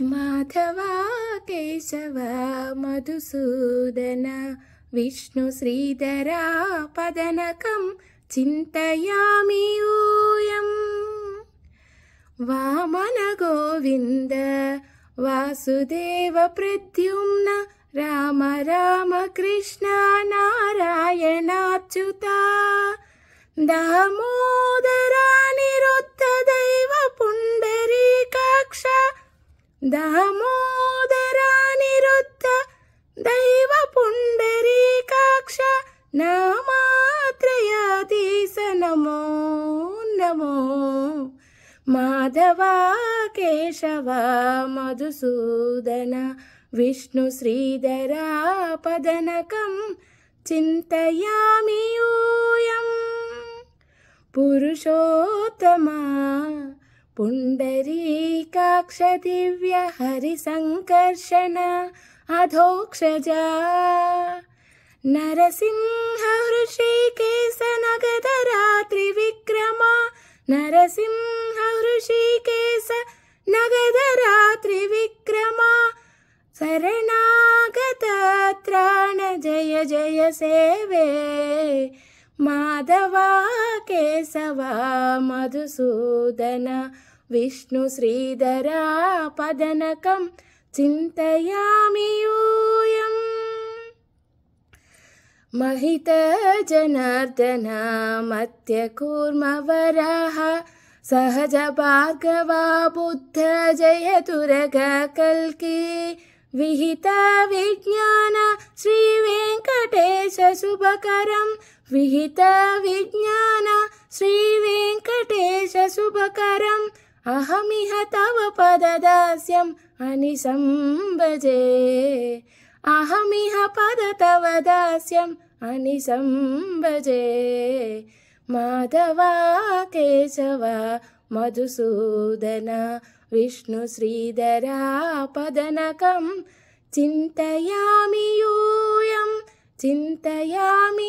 माधव केशव मधुसूदन विष्णु पदनकं चिन्तयामि वूयम् वामन गोविन्द वासुदेव प्रद्युम्न राम राम कृष्ण नारायणाच्युता दामोदरानिरु दामोदरानिरुद्ध दैवपुण्डरीकाक्ष न नमो नमो माधवा केशव मधुसूदन विष्णुश्रीधरापदनकं चिन्तयामि यूयम् पुरुषोत्तमा पुण्डरीकाक्षदिव्यहरिसङ्कर्षणा अधोक्षजा नरसिंह हृषिकेशनगदरात्रिविक्रमा नरसिंह शरणागतत्राण जय जय सेवे माधवा केशव मधुसूदन विष्णु पदनकं चिन्तयामि यूयम् महितजनार्दन मत्यकूर्मवराः सहजभागवा विहिता विज्ञान श्री शुभकरं विहितविज्ञान श्रीवेङ्कटेशुभकरम् अहमिह तव पददास्यम् अनिसम्भजे अहमिह पद तव दास्यम् अनिसम्भजे माधवा केशव मधुसूदन विष्णुश्रीधरापदनकं चिन्तयामि यूयम् ಚಿಂತೆಯಾಮಿ